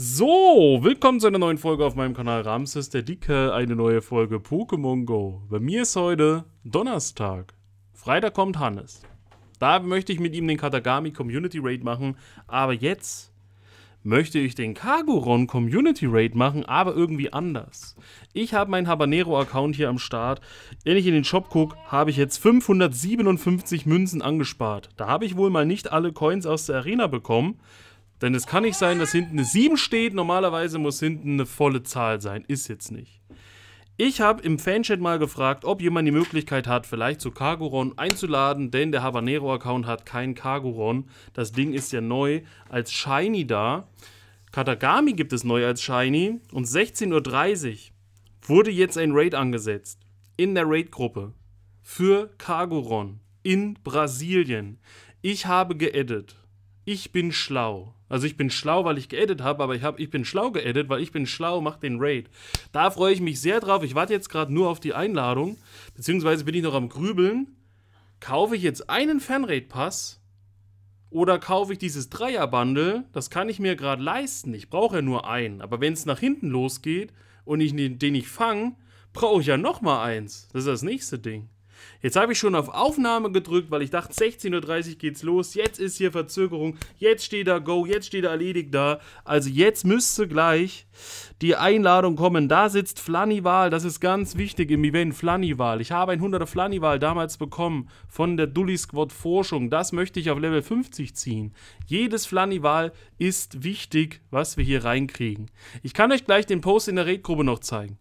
So, willkommen zu einer neuen Folge auf meinem Kanal Ramses der Dicke, eine neue Folge Pokémon Go. Bei mir ist heute Donnerstag. Freitag kommt Hannes. Da möchte ich mit ihm den Katagami Community Raid machen, aber jetzt möchte ich den Kaguron Community Raid machen, aber irgendwie anders. Ich habe meinen Habanero-Account hier am Start. Wenn ich in den Shop gucke, habe ich jetzt 557 Münzen angespart. Da habe ich wohl mal nicht alle Coins aus der Arena bekommen. Denn es kann nicht sein, dass hinten eine 7 steht. Normalerweise muss hinten eine volle Zahl sein. Ist jetzt nicht. Ich habe im Fanchat mal gefragt, ob jemand die Möglichkeit hat, vielleicht zu Cargoron einzuladen, denn der Habanero-Account hat kein Cargoron. Das Ding ist ja neu als Shiny da. Katagami gibt es neu als Shiny und 16.30 Uhr wurde jetzt ein Raid angesetzt. In der Raid-Gruppe. Für Cargoron. In Brasilien. Ich habe geedit ich bin schlau. Also ich bin schlau, weil ich geedit habe, aber ich, hab, ich bin schlau geedit, weil ich bin schlau, mach den Raid. Da freue ich mich sehr drauf. Ich warte jetzt gerade nur auf die Einladung, beziehungsweise bin ich noch am Grübeln. Kaufe ich jetzt einen Fanraid-Pass oder kaufe ich dieses Dreier-Bundle? Das kann ich mir gerade leisten. Ich brauche ja nur einen. Aber wenn es nach hinten losgeht und ich ne, den, den ich fange, brauche ich ja nochmal eins. Das ist das nächste Ding. Jetzt habe ich schon auf Aufnahme gedrückt, weil ich dachte, 16.30 Uhr geht's los. Jetzt ist hier Verzögerung. Jetzt steht da Go. Jetzt steht da erledigt da. Also jetzt müsste gleich die Einladung kommen. Da sitzt Flannival. Das ist ganz wichtig im Event. Flannival. Ich habe ein 100er Flannival damals bekommen von der Dully Squad Forschung. Das möchte ich auf Level 50 ziehen. Jedes Flannival ist wichtig, was wir hier reinkriegen. Ich kann euch gleich den Post in der Raid-Gruppe noch zeigen.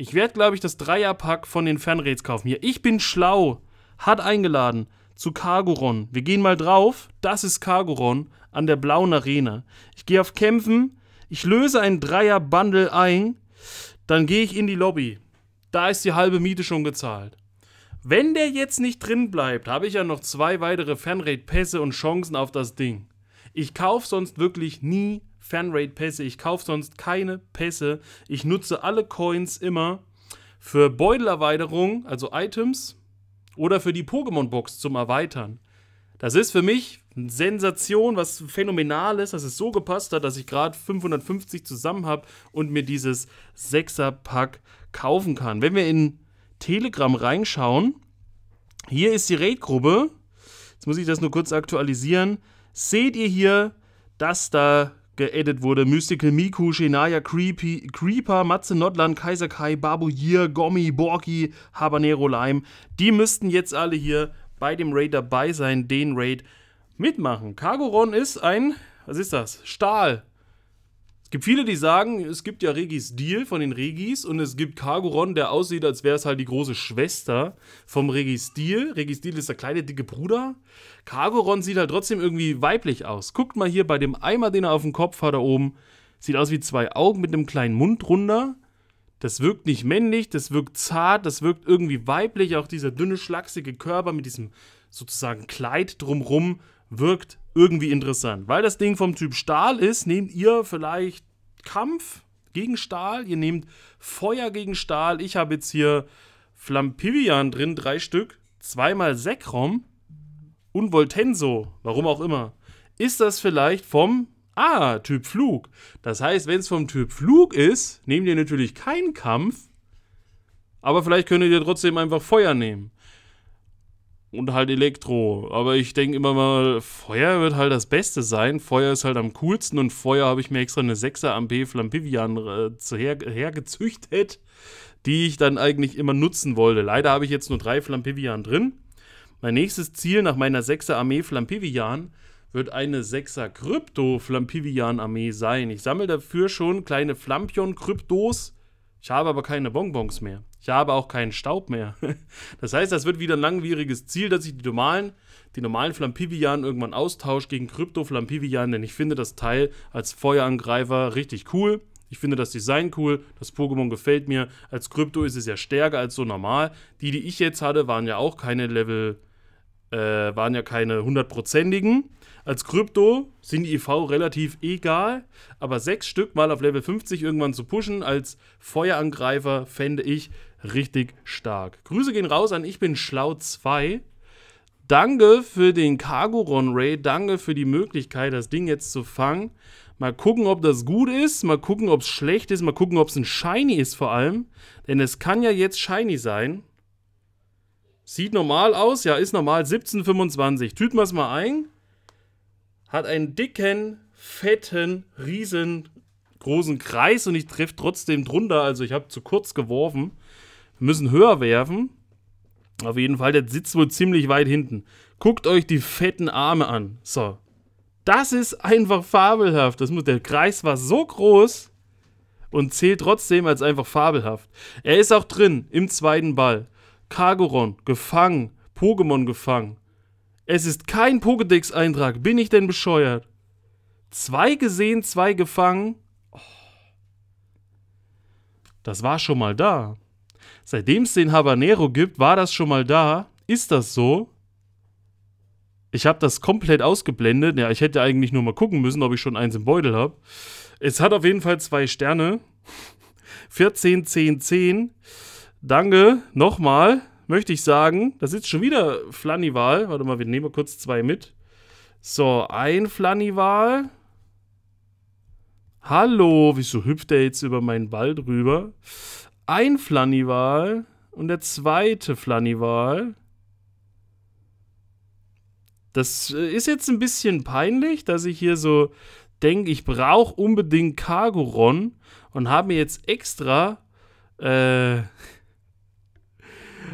Ich werde, glaube ich, das Dreierpack von den Fernräts kaufen. Hier, ich bin schlau. Hat eingeladen zu Cargoron. Wir gehen mal drauf. Das ist Cargoron an der blauen Arena. Ich gehe auf Kämpfen. Ich löse ein Dreier-Bundle ein. Dann gehe ich in die Lobby. Da ist die halbe Miete schon gezahlt. Wenn der jetzt nicht drin bleibt, habe ich ja noch zwei weitere Fanrate-Pässe und Chancen auf das Ding. Ich kaufe sonst wirklich nie Fanrate-Pässe. Ich kaufe sonst keine Pässe. Ich nutze alle Coins immer für Beutelerweiterung, also Items, oder für die Pokémon-Box zum Erweitern. Das ist für mich eine Sensation, was phänomenal ist, dass es so gepasst hat, dass ich gerade 550 zusammen habe und mir dieses 6er-Pack kaufen kann. Wenn wir in Telegram reinschauen, hier ist die Raid-Gruppe. Jetzt muss ich das nur kurz aktualisieren seht ihr hier, dass da geedit wurde. Mystical Miku, Shinaya, Creepy, Creeper, Matze Notland, Kaiser Kai, Babu Yir, Gommi, Borki, Habanero Lime. Die müssten jetzt alle hier bei dem Raid dabei sein, den Raid mitmachen. Cargoron ist ein, was ist das? Stahl. Es gibt viele, die sagen, es gibt ja Regis Deal von den Regis und es gibt Cargoron, der aussieht, als wäre es halt die große Schwester vom Regis Deal. Regis Deal ist der kleine, dicke Bruder. Cargoron sieht halt trotzdem irgendwie weiblich aus. Guckt mal hier bei dem Eimer, den er auf dem Kopf hat, da oben. Sieht aus wie zwei Augen mit einem kleinen Mund runter. Das wirkt nicht männlich, das wirkt zart, das wirkt irgendwie weiblich. Auch dieser dünne, schlachsige Körper mit diesem sozusagen Kleid drumrum wirkt irgendwie interessant. Weil das Ding vom Typ Stahl ist, nehmt ihr vielleicht Kampf gegen Stahl, ihr nehmt Feuer gegen Stahl. Ich habe jetzt hier Flampivian drin, drei Stück, zweimal Sekrom und Voltenso, warum auch immer. Ist das vielleicht vom Ah, Typ Flug. Das heißt, wenn es vom Typ Flug ist, nehmt ihr natürlich keinen Kampf, aber vielleicht könntet ihr trotzdem einfach Feuer nehmen und halt Elektro. Aber ich denke immer mal, Feuer wird halt das Beste sein. Feuer ist halt am coolsten und Feuer habe ich mir extra eine 6er MP Flampivian äh, her, hergezüchtet, die ich dann eigentlich immer nutzen wollte. Leider habe ich jetzt nur drei Flampivian drin. Mein nächstes Ziel nach meiner 6er Armee Flampivian wird eine 6er Krypto Flampivian Armee sein. Ich sammle dafür schon kleine Flampion Kryptos ich habe aber keine Bonbons mehr. Ich habe auch keinen Staub mehr. Das heißt, das wird wieder ein langwieriges Ziel, dass ich die normalen, die normalen Flampivian irgendwann austausche gegen Krypto-Flampivian, denn ich finde das Teil als Feuerangreifer richtig cool. Ich finde das Design cool, das Pokémon gefällt mir. Als Krypto ist es ja stärker als so normal. Die, die ich jetzt hatte, waren ja auch keine Level, äh, waren ja keine hundertprozentigen. Als Krypto sind die IV e relativ egal, aber sechs Stück mal auf Level 50 irgendwann zu pushen als Feuerangreifer fände ich richtig stark. Grüße gehen raus an Ich bin schlau 2. Danke für den Cargoron Ray, danke für die Möglichkeit, das Ding jetzt zu fangen. Mal gucken, ob das gut ist, mal gucken, ob es schlecht ist, mal gucken, ob es ein Shiny ist vor allem. Denn es kann ja jetzt Shiny sein. Sieht normal aus, ja, ist normal 17,25. Tüten wir es mal ein hat einen dicken, fetten, riesengroßen Kreis und ich treffe trotzdem drunter. Also ich habe zu kurz geworfen. Wir müssen höher werfen. Auf jeden Fall, der sitzt wohl ziemlich weit hinten. Guckt euch die fetten Arme an. So. Das ist einfach fabelhaft. Das muss, der Kreis war so groß und zählt trotzdem als einfach fabelhaft. Er ist auch drin im zweiten Ball. Kagoron gefangen, Pokémon gefangen. Es ist kein Pokédex-Eintrag. Bin ich denn bescheuert? Zwei gesehen, zwei gefangen. Oh. Das war schon mal da. Seitdem es den Habanero gibt, war das schon mal da. Ist das so? Ich habe das komplett ausgeblendet. Ja, ich hätte eigentlich nur mal gucken müssen, ob ich schon eins im Beutel habe. Es hat auf jeden Fall zwei Sterne. 14, 10, 10. Danke nochmal möchte ich sagen, da sitzt schon wieder Flannival. Warte mal, wir nehmen mal kurz zwei mit. So, ein Flannival. Hallo, wieso hüpft er jetzt über meinen Ball drüber? Ein Flannival und der zweite Flannival. Das äh, ist jetzt ein bisschen peinlich, dass ich hier so denke, ich brauche unbedingt Kargoron und habe mir jetzt extra äh,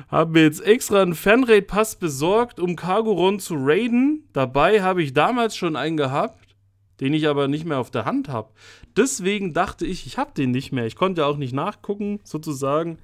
habe mir jetzt extra einen Fanraid-Pass besorgt, um Cargoron zu raiden. Dabei habe ich damals schon einen gehabt, den ich aber nicht mehr auf der Hand habe. Deswegen dachte ich, ich habe den nicht mehr. Ich konnte ja auch nicht nachgucken, sozusagen.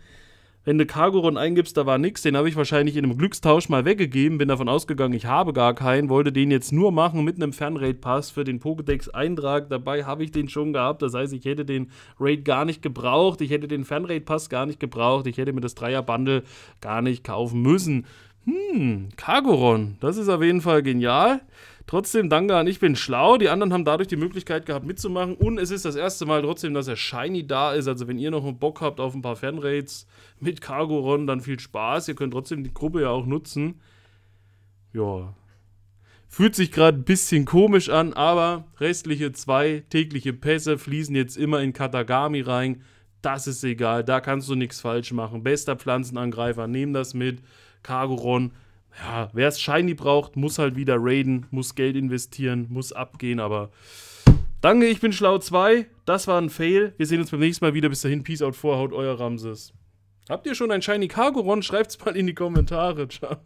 Wenn du Cargoron eingibst, da war nichts, den habe ich wahrscheinlich in einem Glückstausch mal weggegeben, bin davon ausgegangen, ich habe gar keinen, wollte den jetzt nur machen mit einem Fernraid-Pass für den Pokédex-Eintrag, dabei habe ich den schon gehabt, das heißt, ich hätte den Raid gar nicht gebraucht, ich hätte den Fernraid-Pass gar nicht gebraucht, ich hätte mir das Dreier-Bundle gar nicht kaufen müssen. Hm, Cargoron, das ist auf jeden Fall genial. Trotzdem danke an Ich bin schlau. Die anderen haben dadurch die Möglichkeit gehabt mitzumachen. Und es ist das erste Mal trotzdem, dass er Shiny da ist. Also wenn ihr noch einen Bock habt auf ein paar Fanraids mit Cargoron, dann viel Spaß. Ihr könnt trotzdem die Gruppe ja auch nutzen. Ja. Fühlt sich gerade ein bisschen komisch an, aber restliche zwei tägliche Pässe fließen jetzt immer in Katagami rein. Das ist egal, da kannst du nichts falsch machen. Bester Pflanzenangreifer, nehmen das mit. Cargoron, ja, wer es shiny braucht, muss halt wieder raiden, muss Geld investieren, muss abgehen, aber danke, ich bin schlau 2. Das war ein Fail. Wir sehen uns beim nächsten Mal wieder. Bis dahin, Peace out, Vorhaut, euer Ramses. Habt ihr schon ein shiny Cargo-Ron? Cargoron? Schreibt's mal in die Kommentare. Ciao.